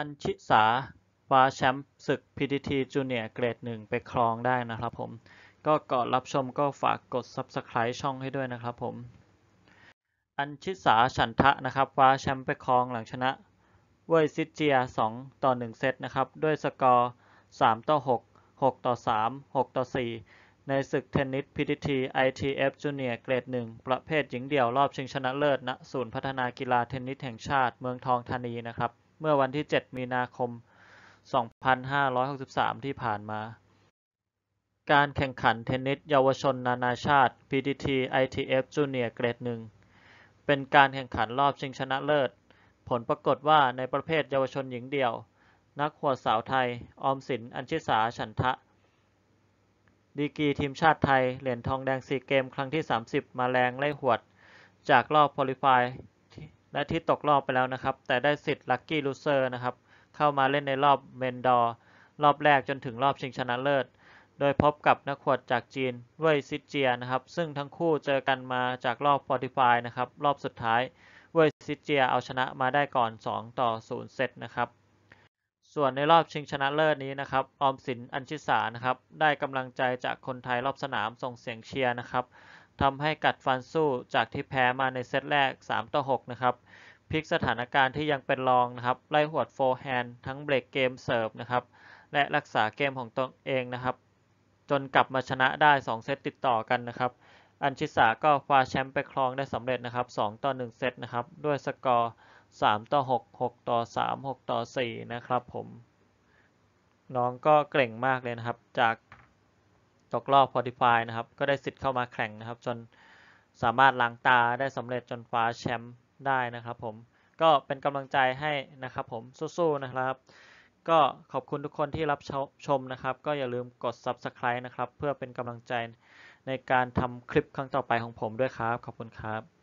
อัญชิสาคว้าแชมป์ศึก PTT Junior เกรดหนึ่งไปครองได้นะครับผม ก็กดอรับชมก็ฝากกด Subscribe ช่องให้ด้วยนะครับผม อัญชิสา ฉันทะนะครับคว้าแชมป์ไปครองหลังชนะ เวยซิเจีย 2 ต่อ 1 เซตนะครับ ด้วยสกอร์ 3 ต่อ 6 6 ต่อ 3 6 ต่อ 4 ในศึกเทนนิส PTT ITF Junior เกรด1ประเภทหญิงเดี่ยวรอบชิงชนะเลิศณนะศูนย์พัฒนากีฬาเทนนิสแห่งชาติเมืองทองธานีนะครับเมื่อวันที่ 7 มีนาคม 2563 ที่ผ่านมา การแข่งขันเทนนิสเยาวชนนานาชาติ PTT ITF Junior g r a d หนึ่งเป็นการแข่งขันรอบชิงชนะเลิศ ผลปรากฏว่าในประเภทเยาวชนหญิงเดี่ยว นักหัวสาวไทย ออมสินอัญชิสา ฉันทะ ดีกีทีมชาติไทย เหรียญทองแดงซีเกมครั้งที่ 30 มาแรงไล่หวด จากรอบพอลิฟายและที่ตกรอบไปแล้วนะครับ แต่ได้สิทธิ์ลัคกี้ลูเซอร์นะครับ เข้ามาเล่นในรอบเมนดอร์รอบแรกจนถึงรอบชิงชนะเลิศ โดยพบกับนักขวดจากจีนเว่ยซิเจียนะครับ ซึ่งทั้งคู่เจอกันมาจากรอบฟอร์ติฟายนะครับ รอบสุดท้ายเว่ยซิเจียเอาชนะมาได้ก่อน 2 ต่อ 0เซตนะครับ ส่วนในรอบชิงชนะเลิศนี้นะครับ ออมสินอัญชิสานะครับได้กำลังใจจากคนไทยรอบสนามส่งเสียงเชียร์นะครับทำให้กัดฟันสู้จากที่แพ้มาในเซตแรก 3 ต่อ 6 นะครับ พลิกสถานการณ์ที่ยังเป็นรองนะครับ ไล่หวดโฟร์แฮนด์ทั้งเบรกเกมเสิร์ฟนะครับ และรักษาเกมของตนเองนะครับ จนกลับมาชนะได้ 2 เซตติดต่อกันนะครับ อันชิสาก็คว้าแชมป์ไปครองได้สำเร็จนะครับ 2 ต่อ 1 เซตนะครับ ด้วยสกอร์ 3 ต่อ 6 6 ต่อ 3 6 ต่อ 4 นะครับผม น้องก็เก่งมากเลยนะครับ จากตกรอบพอดีฟายนะครับ ก็ได้สิทธิ์เข้ามาแข่งนะครับ จนสามารถล้างตาได้สำเร็จจนฟ้าแชมป์ได้นะครับผม ก็เป็นกำลังใจให้นะครับผมสู้ๆนะครับ ก็ขอบคุณทุกคนที่รับชมนะครับ ก็อย่าลืมกด subscribe นะครับ เพื่อเป็นกำลังใจในการทำคลิปครั้งต่อไปของผมด้วยครับ ขอบคุณครับ